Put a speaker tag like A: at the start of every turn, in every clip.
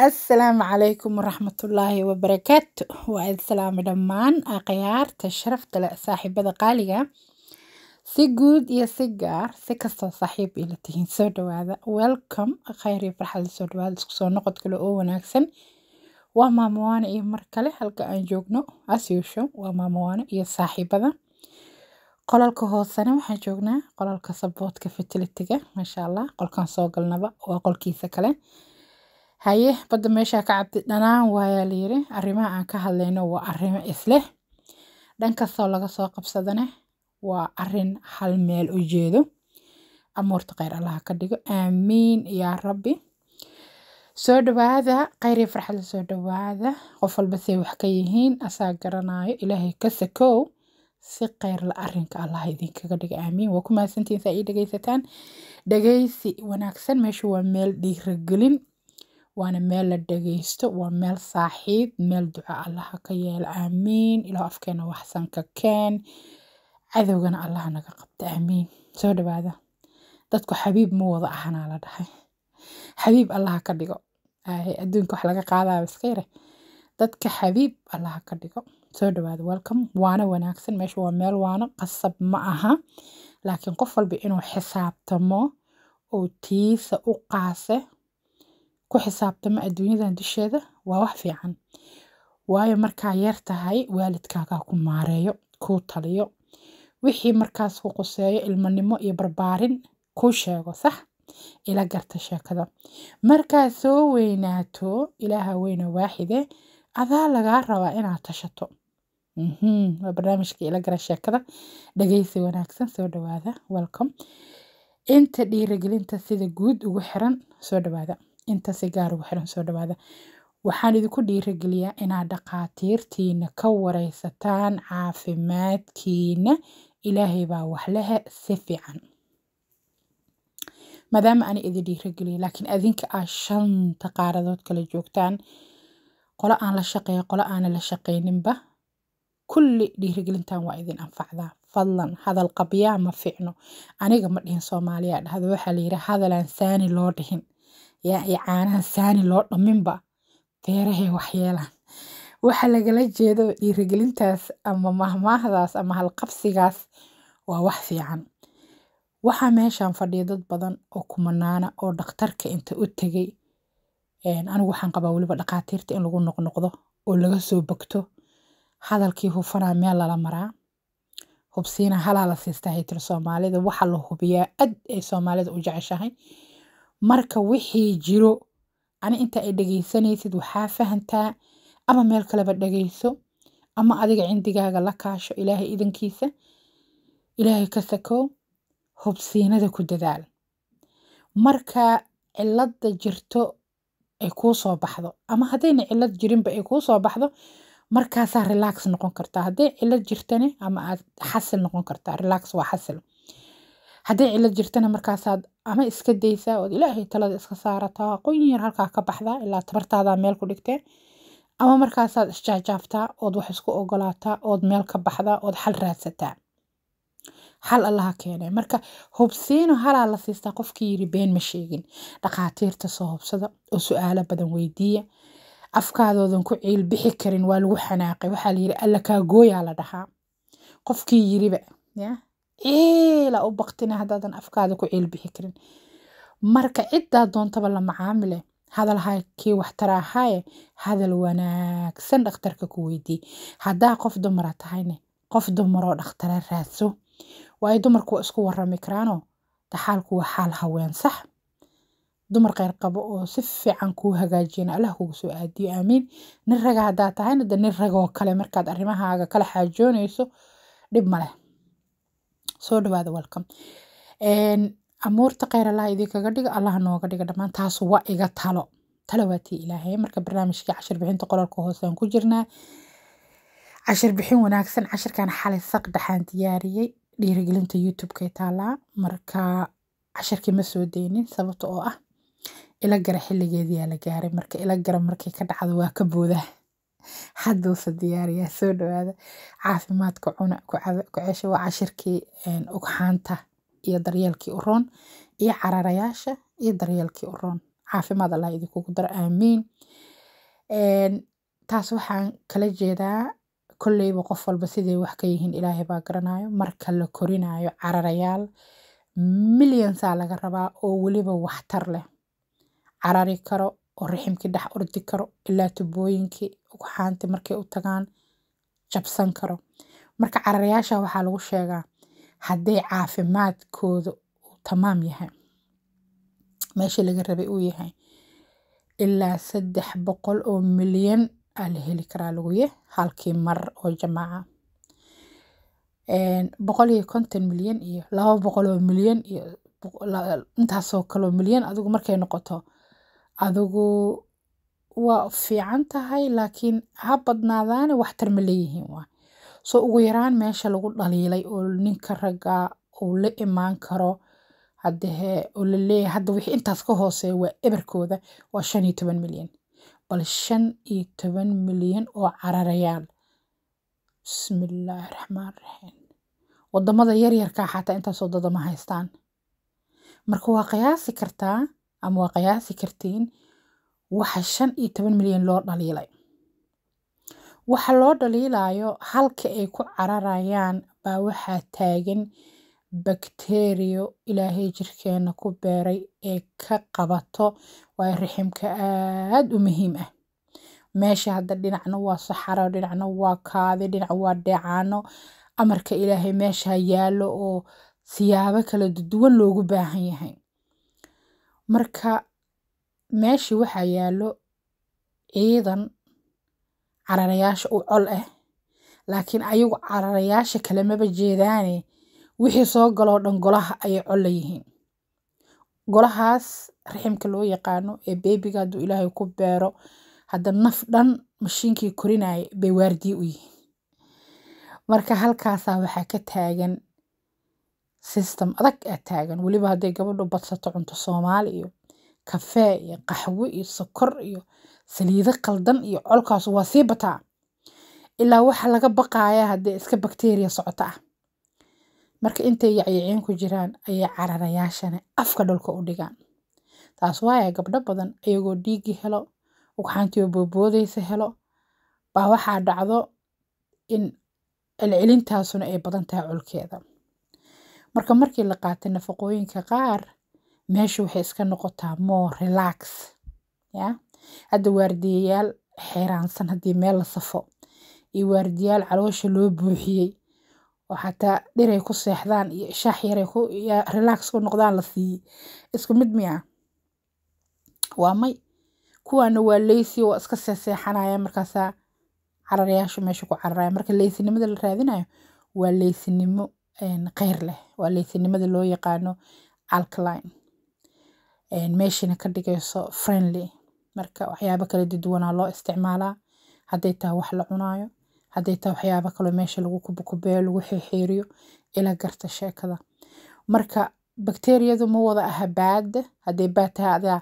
A: asalaamu calaykum waraxmatullaahi wabarakaatu waa id salaami dhammaan akhyaarta sharafta leh saaxiibada qaaliga si guud iyo si gaar si kastoo saaxiib ila tihiin soo dhawaada welcome khayr iyo farxad soo dhawaada isku soo noqod kale oo wanaagsan waa maamawaane iyo mar kale halka aan joogno as usual waa maamawaane iyo saaxiibada qolalka hoosena waxaan joognaa qolalka saboodka fatilityga maasha allah qolkan soo galnaba waa qolkiisa kale haye badda meesha ka cabti dhanaan waayaa layiri arimaha aan ka hadlayno waa arimo isleh dhan kastoo laga soo qabsadane waa arin hal meel u jeedo amoorta kheyr allaha ka dhigo aamiin yaa rabbi soo dhawaada kheyr iyo farxadla soo dhawaada qof walba say wax ka yihiin asaa garanaayo ilaahay ka sakow si kheyrla arinka allah idinkaga dhiga aamiin waa ku mahadsantihiin saa ii dhegaysataan dhegaysi wanaagsan meeshu waa meel dhiiragelin waana meel la dhegaysto waa meel saaxiib meel duco allaha ka yeela aamiin ilaa afkeena waxsan ka keen cadowgana allaha naga qabto aamiin soo dhawaada dadku xabiib ma wada ahanaa la dhahay xabiib allaha ka dhigo adduunka wax laga qaadaya iska yare dadka xabiib allaha ka dhigo soo dhawaada welcome waana wanaagsan meesha waa meel waana qasab ma aha laakiin qof walba inuu xisaabtamo oo tiisa u qaase ku xisaabtama adduunyadan dusheeda waa wax fiican waayo markaa yeer tahay waalidkaagaa ku maareeyo kuu taliyo wixii markaas ku quseeyo ilmanimo iyo barbaarin kuu sheego sax ila garta sheekada markaa soo weynaato ilaaha weyne waaxide adaa lagaa rabaa inaad tashato waa barnaamijka ila gara sheekada dhegeysi wanaagsan soo dhawaada welcome inta dhiiragelinta sida guud ugu xiran soo dhawaada inta si gaar ugu ah xiran soo dhawaada waxaan idinku dhiirageliyaa inaad dhakhaatiirtiina ka wareysataan caafimaadkiina ilaahay baa waxlehe si fiican maadaama aan idin dhiirageliya laakiin adinka aa shanta qaaradood kala joogtaan qolo aan la shaqeeyo qolo aanan la shaqayninba kulli dhiirigelintan waa idin anfacdaa fadlan hadal qabyaa ma fiicno aniga ma dhihin soomaaliyaa dhahda waxaa la hadalaan saani loo dhihin yaa caanaha saani loo dhaminba beeraha waxyeelaan waxa lagala jeedo dhiirigelintaas ama mahmaahdaas ama halqabsigaas waa wax fiican waxaa meeshaan fadhiya dad badan oo kumanaana oo dhakhtarka inta u tegay anigu waxaan qabaa weliba dhakhaatiirta in lagu noqnoqdo oo laga soo bogto hadalkii hufanaa meel lala maraa hubsiina halaa la siistaa ay soomaalida waxa la hubiyaa ad ay soomaalida u jeceshahay marka wixii jiro ani inta ay dhegaysanaysid waxaa fahantaa ama meel kaleba dhagayso ama adiga cindigaaga la kaasho ilaahay idankiisa ilaahay ka sakow hubsiinada ku dadaal marka cilada jirto ay kuu soo baxdo ama haddayna cilad jirinba ay kuu soo baxdo markaasaa relax noqon kartaa hadday cilad jirtane ama aad xasil noqon kartaa relax waa xasil hadday cilad jirtana markaasaad ama iska daysaa ood ilaahay talada iska saarataa qoyn yar halkaa ka baxdaa ilaa tabartaadaa meel ku dhigtee ama markaasaad isjaafjaaftaa ood wax isku ogolaataa ood meel ka baxdaa ood xal raadsataa xal allaha keenay marka hubsiino halaa la siistaa qofkii yiri been ma sheegin dhakhaatiirta soo hubsada oo su-aalo badan weydiiya afkaadoodan ku ciil karin waa lagu xanaaqay waxaa la yiri alla kaa gooyaa la dhahaa qofkii yiriba ya ciila u baktina hadaadan afkaada ku ciil karin marka ciddaa doontaba la macaamile hadal kii waxtara ahaaye hadal wanaagsan dhakhtarka ku weydii haddaa qof dumara tahayne qof dumaroo dhakhtara raadso waayo dumarku waa isku warami karaanoo daxaalku waa xaal haween sax dumar kheyr qabo oo si fiican kuu hagaajiyana allah kugu soo aadiyo aamiin nin raga haddaa tahayna de nin ragoo kale markaad arrimahaaga kala xaajoonayso dhib ma leh soo dhawaada welcom amuurta kheyr allaha idinkaga dhigo allaha nooga dhiga dhammaan taas waa iga talo talo waa tii ilaahay marka barnaamijkii cashir bixinta qoraalka hoose aan ku jirnaa cashir bixin wanaagsan casharkan xalay saq diyaariyey dhiirigelinta youtube-ka taalaa marka casharkii ma soo daynin sababta oo ah ila gara xilligeediyaa la gaaray marka ila gara markay ka dhacdo waa ka boodaa haduusa diyaariyaa soo dhawaada caafimaadka cuna ku kucesha waa cashirkii ugxaanta iyo daryeelkii u roon iyo cararayaasha iyo daryeelkii u roon caafimaad allah idinkugu daro aamiin taas waxaan kala jeedaa kolleyba qof walba siday wax ka yihiin ilaahay baa garanayo marka la korinaayo cararayaal milyansaa laga rabaa oo weliba waxtar leh carari karo oo raximkii dhex ordi karo ilaa tubooyinkii ugxaantii markay u tagaan jabsan karo marka cararayaasha waxaa lagu sheegaa hadday caafimaadkooda uu tamaam yahay meeshii laga rabay uu yahay ilaa saddex boqol oo milyan aa la heli karaa laguye halkii mar oo jamaaca boqol iyo konton milyan iyo laba boqol oo milyan iyo intaasoo kaloo milyan adigu markay noqoto adigu waa fiican tahay laakiin ha badnaadaane waxtar ma leeyihiin waa soo ugu yaraan meesha lagu dhaliilay oo ninka ragga uu la imaan karo haddee oo la hadda wixii intaas ka hooseeya waa ebarkooda waa shan iyo toban milyan bal shan iyo toban milyan oo cararayaal bismillaahi raxmaan raxiim wadamada yaryarkaa xataa intaasoo dadama haystaan marka waa qiyaasi kartaa ama waa qiyaasi kartiin waxa shan iyo toban milyan loo dhaliilay waxa loo dhaliilaayo halka ay ku cararayaan baa waxaa taagan bakteriyo ilaahay jirkeena ku beeray ee ka qabato waayo riximka aada u muhiim ah meesha hadda dhinacna waa saxaro dhinacna waa kaadi dhinac waa dheecaano amarka ilaahay meeshaa yaalo oo siyaabo kala duwan loogu baahan yahay marka meeshi waxaa yaalo ciidan cararayaasha u col ah laakiin ayagu cararayaasha kale maba jeedaane wixii soo galoo dhan golaha ayay col leeyihiin golahaas raximka loo yaqaano ee beebiga haduu ilaahay ku beero hadda naf dhan mashiinkii korinaya bay waardii u yihiin marka halkaasaa waxaa ka taagan system adag aa taagan weliba hadday gabadhu badsato cunto soomaali iyo kafee iyo qaxwo iyo sokor iyo saliido qaldan iyo colkaas waa sii bataa ilaa waxa laga baqaaya haddee iska bakteriya socoto ah marka intay yacyiciin ku jiraan ayay cararayaashana afka dhulka u dhigaan taas waaya gabdho badan ayagoo dhiigi helo ugxaantiio booboodaysa helo baa waxaa dhacdo in celcelintaasuna ay badan tahay colkeeda marka markii la qaatay nafaqooyinka qaar meesha waxay iska noqotaa more relax ya hadda waardiyayaal xeeraansan haddii meel la safo iyo waardiyaal caloosha loo buuxiyey oo xataa dhiray ku seexdaan iyo shaax yaray relax ku noqdaan la siiyey isku mid miya waa may kuwaana waa leysi oo iska seexseexanaya markaasaa cararayaashu meesha ku cararaya marka leysinimada la raadinayo waa leysinimo kheyr leh waa leytinimada loo yaqaano alkaline meeshina ka dhigayso friendly marka waxyaabo kala duduwanaa loo isticmaalaa hadday tahay wax la cunaayo hadday tahay waxyaabo kaloo meesha lagu kubukubeeyo lagu xeexeeriyo ila garta sheekada marka bakteeriyadu ma wada aha baad hadday baad tahay adaa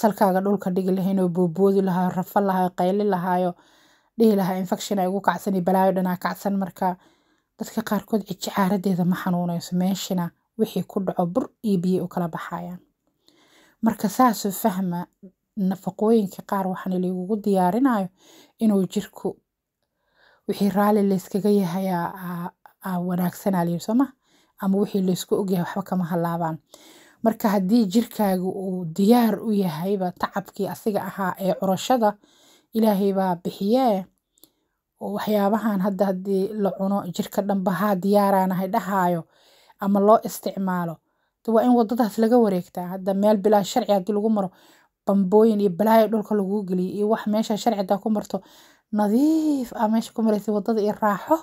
A: salkaaga dhulka dhigi lahayn oo booboodi lahaa rafa lahaa qayli lahaayo dhihi lahaa infection ay ugu kacsan iyo balaayo dhanaa kacsan marka Dadka qaarkood cijo ma xanuunayso meeshina wixii ku dhaco bur iyo biyo u kala baxayaan. Marka saasoo fahma nafaqooyinka qaar waxaan iligugu diyaarinayo inuu jirku wixii raali layskaga yahayaa aa wanaagsanaa lihi ama wixii laysku ogyahay waxba kama halaabaan. Marka haddii jirkaagu uu diyaar u yahayba tacabkii asiga ahaa ee curashada ilaahay baa bixiyee oo waxyaabahan hadda haddii la cuno jirka dhambahaa haa hay dhahaayo ama loo isticmaalo de waa in waddadaas laga wareegtaa hadda meel bilaa sharci haddii lagu maro bambooyin iyo balaayo dhulka laguu geliyo iyo wax meesha sharci hadaa ku marto nadiif ah meesha ku maraysa waddada iyo raaxo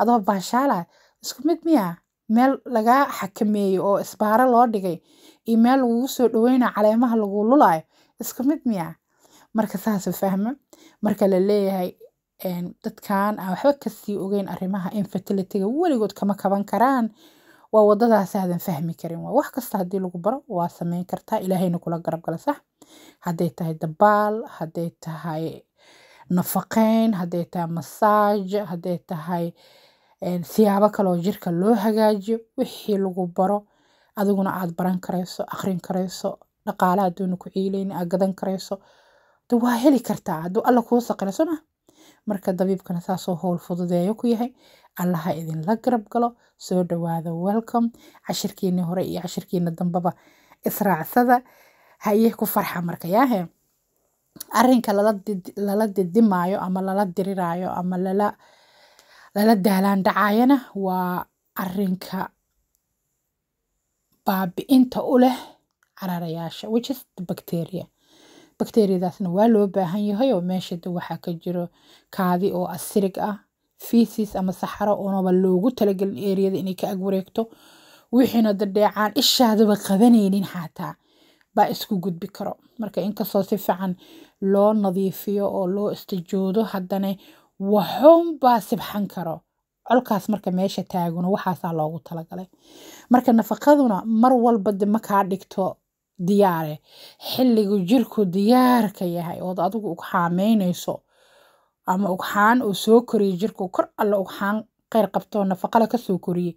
A: adoo baashaalaa isku mid miyaa meel lagaa xakameeyo oo isbaaro loo dhigay iyo meel lagugu soo dhaweynayo caleemaha laguu lulaayo isku mid miyaa marka saas fahma marka la leeyahay dadkan aan waxba kasii ogeyn arimaha infertilityga weligood kama kaban karaan waa wadadaasaadan fahmi karin waa wax kasta haddii lagu baro waa sameyn kartaa ilaahayna kula garabgala sax hadday tahay dabaal hadday tahay nafaqeyn hadday tahay masaaj hadday tahay siyaabo kaleoo jirka loo hagaajiyo wixii lagu baro adiguna aad baran karayso akrin karayso dhaqaale hadduuna ku ciilayni aad gadan karayso de waa heli kartaa hadduu alla kuu saqirasona marka dabiibkana saasoo howl fududeeyo ku yahay allaha idinla garab galo soo dhawaada welcome cashirkiini hore iyo cashirkiina dambaba israacsada haye ku farxa marka arinka arrinka lala didimaayo ama lala diriraayo ama lala lala daalaan dhacaayana waa arrinka baabi'inta u leh cararayaasha which is the bacteria bakteriyadaasna waa loo baahan yahay oo meesha waxaa ka jiro kaadi oo asirig ah fisis ama saxaro oonaba loogu talagelin eriyada inay ka agwareegto wixiina dadeecaan ishaadaba qabanaynin xataa baa isku gudbi karo marka inkastoo si fiican loo nadiifiyo oo loo istijoodo haddana waxuunbaa sibxan karo colkaas marka meesha taagano waxaasaa loogu talagalay marka nafaqaduna mar walba de makaa dhigto diyaare xilligu jirku diyaarka yahay ood adigu ugxaameynayso ama ugxaan oo soo koriyay jirku kor alla ugxaan kheyr qabtoo nafaqala kasoo koriyey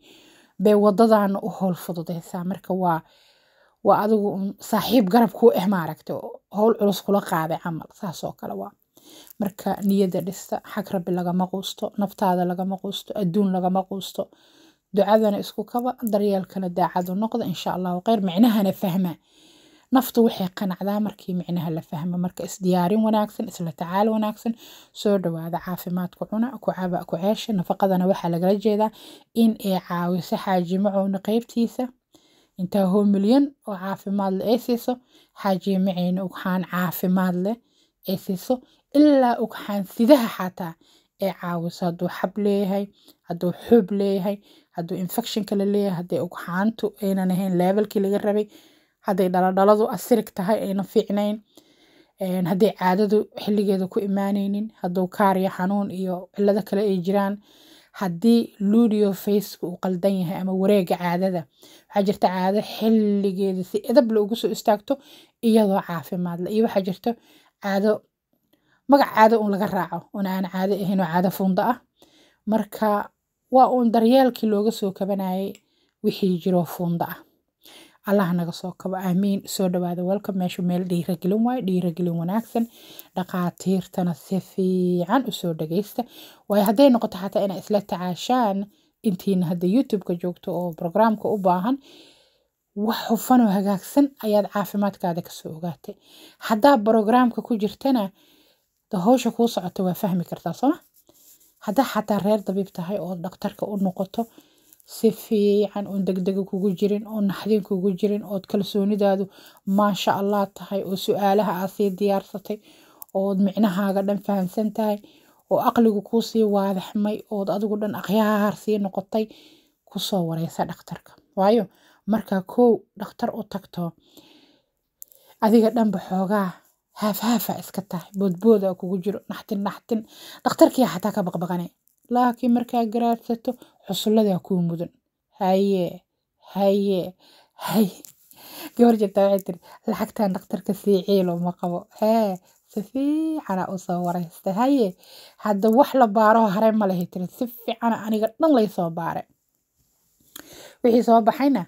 A: bay wadadana u howl fududeysaa marka waa waa adigu saaxiib garab kuu eh maaragta howl culus kula qaaday camal saasoo kale waa marka niyada dhista xag rabbi lagama quusto naftaada lagama quusto adduun lagama quusto ducadana isku kaba daryeelkana daacadu noqda insha allahu kheyr micnahana fahma naftu waxay qanacdaa markii micnaha la fahmo marka isdiyaarin wanaagsan isla tacaal wanaagsan soo dhawaada caafimaadku cuna kucaba ku ceesha nafaqadana waxaa lagala jeedaa in ay caawiso xaajimo cowna qeybtiisa intaa hoo milyan oo caafimaad le ay siiso xaajimaceyna ugxaan caafimaad leh ay siiso ilaa ugxaan sidaha xataa ee caawiso hadduu xab leeyahay hadduu xoob leeyahay hadduu infectionka la leeyahay haddii ugxaantu aynan ahayn leebalkii laga rabay hadday dhaladhaladu asirig tahay ayna fiicnayn hadday caadadu xilligeeda ku imaanaynin hadduu kaariyo xanuun iyo cilado kale ay jiraan haddii ludio faceku uu qaldan yahay ama wareega caadada waxaa jirta caado xilligeeda si edab ugu soo istaagto iyadoo caafimaadle iyo waxaa jirta caado magac caado uun laga raaco una aan caado ahayn oo caado fuundo ah marka waa uun daryeelkii looga soo kabanayay wixii jiroo fuundo ah allah naga soo kabo aamiin soo dhawaada welcome meeshu meel dhiiragelin waayo dhiiragelin wanaagsan dhaqaatiirtana si fiican usoo dhageysta waayo hadday noqoto xataa inaa isla tacaashaan intiina hadda youtube-ka joogto oo brograamka u baahan wax hufan oo hagaagsan ayaad caafimaadkaada kasoo ogaatay haddaa brogramka ku jirtana hawsha kuu socota waa fahmi kartaa sooma haddaa xataa reer dabiib tahay oo dhaktarka u noqoto si fiican oon degdega kugu jirin oo naxdin kugu jirin ood kalsoonidaadu maasha allah tahay oo su-aalaha aad sii diyaarsatay ood micnahaaga dhan fahamsan tahay oo aqligu kuusii waadaxmay ood adigu dhan aqyahaar sii noqotay kusoo wareysa dhakhtarka waayo markaa kow dhakhtar u tagto adiga dhanba xoogaa haafhaafa iska tahay boodbooda kugu jiro naxtin naxtin dhakhtarkiya xataa ka baqbaqane laakiin markaa garaarsato Xusulladaa kuu mudan. Haye, haye, haye. Gabar jirtaa waxay tiri, lacagtaan dhakhtarka siiciilo ma qabo. Hee, si fiicana u soo waraysta. Haye, hadda wax la baaro hare ma lehi tiri, si fiicana aniga dhan laysoo soo baare. Wixii soo baxayna,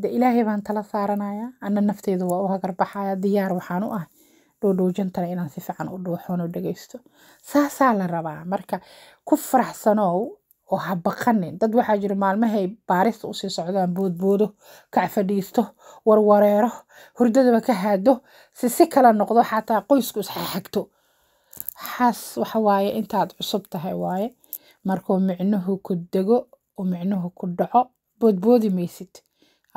A: da ilaahay baan tala saaranayaa, anna nafteedu waa u hagar baxaya, diyaar waxaan u ah dhuudhuujantana inaan si fiican u dhuuxoon u dhageysto. Saasaa la rabaa, marka ku faraxsanow oo ha baqanin dad waxaa jira maalmahay baarista usii socdaan boodboodo kac fadhiisto warwareero hurdadaba ka haado si si kala noqdo xataa qoysku isxaxagto xaas waxa intaad cusub tahay waaye markuu micnuhu ku dego oo micnuhu ku dhaco boodboodi maysid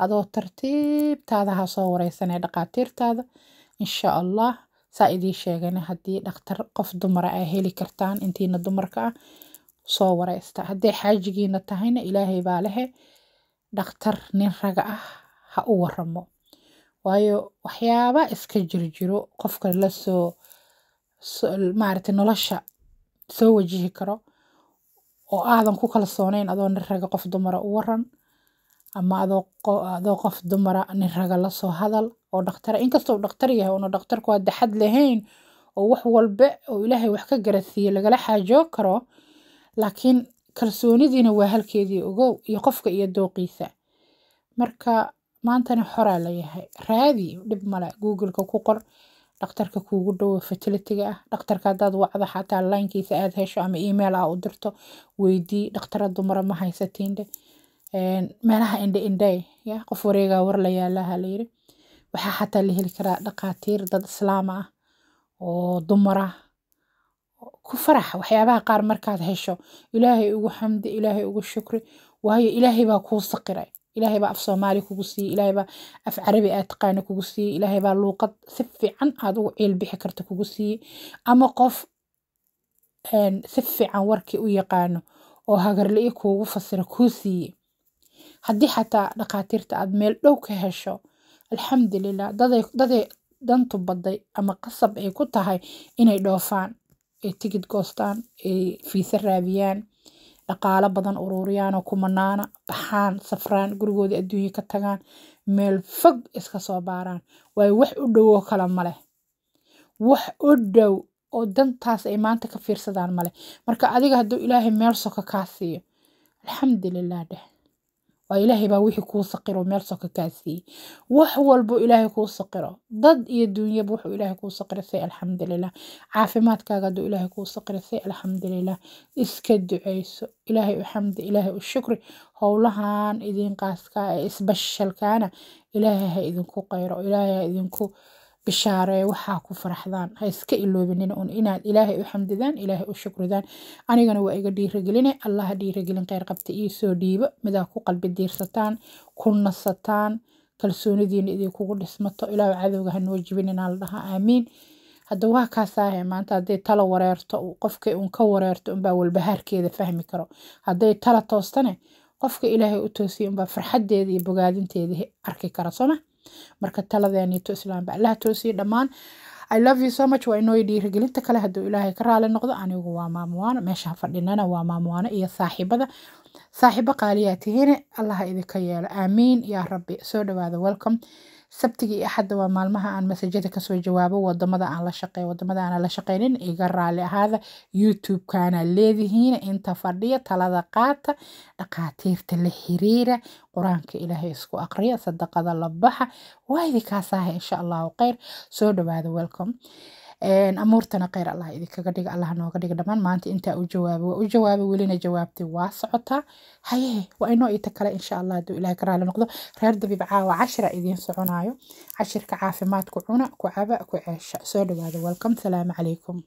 A: adoo tartiibtaadaha soo wareysanee dhaqaatiirtaada insha allah saa idii sheegana haddii dhaktar qof dumara ah ay heli kartaan intiina dumarka ah soo wareysta hadday xaajigiina tahayna ilaahay baa lehe dhakhtar nin raga ah ha u waramo waayo waxyaaba iska jirjiro qofka lasoo maaragtay nolosha soo wajihi karo oo aadan ku kalsoonayn adoo nin raga qof dumara u waran ama adoo qof dumara nin raga lasoo hadal oo dhakhtara inkastoo u yahay una dhakhtarku aa daxad lahayn oo wax walba oo ilaahay wax ka garasiiye lagala xaajoo karo laakiin kalsoonidiina waa halkeedii ogow iyo qofka iyo dooqiisa marka maantana xoraa layahay raadi dhib male googleka ku qor dhakhtarka kuugu dhowo fatilitiga ah dhakhtarka hadaad wacdo xataa laynkiisa aad hesho ama email aa ah u dirto weydii dhakhtara dumara ma haysatiinde meelaha indhe indhe eh, ya qof wareegaa war la yaalaha layiri waxaa xataa la heli karaa dhaqaatiir dad islaam ah oo dumar ah ku farax waxyaabaha qaar markaad hesho ilaahay ugu xamdi ilaahay ugu shukri waayo ilaahay baa kuu saqiray ilaahay baa af soomaali kugu siiyey ilaahay baa af carabi aad taqaana kugu siiyey ilaahay baa luuqad si fiican aad ugu ciil karto karta kugu siiyey ama qof si fiican warkii u yaqaano oo hagarli-i kuugu fasira kuu siiyey haddii xataa dhaqaatiirta aad meel dhow ka hesho alxamdulilah daday dantu badday ama qasab ay ku tahay inay dhoofaan ay tigid goostaan ay fiise raabiyaan dhaqaalo badan uruuriyaanoo kumanaana baxaan safraan gurigooda adduunya ka tagaan meel fog iska soo baaraan waayo wax u dhow oo kale maleh wax u dhow oo dantaas ay maanta ka fiirsadaan maleh marka adiga hadduu ilaahay meel soka kaa siiyo alxamdulilah dheh waa ilaahay baa wixii kuu saqiro meel soka kaa siiyey wax walbo ilaahay kuu saqiro dad iyo duunyaba wuxuu ilaahay kuu saqiro say alxamdulilah caafimaadkaaga hadduu ilaahay kuu saqiro say alxamdulilah iska duceyso ilaahay u xamdi ilaahay u shukri howlahan idin qaaskaa ee isbashalkaana ilaahay ha idinku qayro ilaahay ha idinku bishaaree waxaa ku faraxdaan ha iska iloobanina un inaad ilaahay u xamdidaan ilaahay u shukridaan anigana waa iga dhiirageline allaha dhiiragelin kheyr qabta ii soo dhiibo midaa ku qalbi diirsataan ku nasataan kalsoonidiina idinkugu dhismato ilaahu cadowga hanoo jibinina la dhahaa aamiin hadda waa kaasaahe maanta hadday tala wareerto qofka uun ka wareerto unbaa walbahaarkeeda fahmi karo hadday tala toostane qofka ilaahay u toosiya unbaa farxadeeda iyo bogaadinteeda arki kara sooma marka taladeenito islaamba allah toosiye dhammaan i love you so much waa inoo dhiirigelinta kale hadduu ilaahay ka raali noqdo anigu waa maamuwaano meeshaan fadhinana waa maamuwaano iyo saaxiibada saaxiibo qaaliyaa tihiine allaha idinka yeelo aamiin yaa rabbi soo dhawaada welcome sabtiga iyo axadda waa maalmaha aan masajada kasoo jawaabo wadamada aan la shaqey wadamada aan la shaqeynin iga raali ahaada youtubekana leedihiin inta fadhiya talada qaata dhaqaatiirta la xiriira qur-aanka ilaahay isku aqriya sadaqada la baxa waa idinkaas ah insha allahu kheyr soo dhawaada welcome amuurtana kheyr allah idinkaga dhiga allah nooga dhiga dhammaan maanta intaa u jawaabay waa u jawaabay welina jawaabtay waa socotaa haye waa inoo ita kale insha allah hadduu ilahay ka raali noqdo reer dabiib caawa cashira idiin soconaayo cashirka caafimaadku cuna ku caba ku ceesha soo dhawaada welcome salaamu calaykum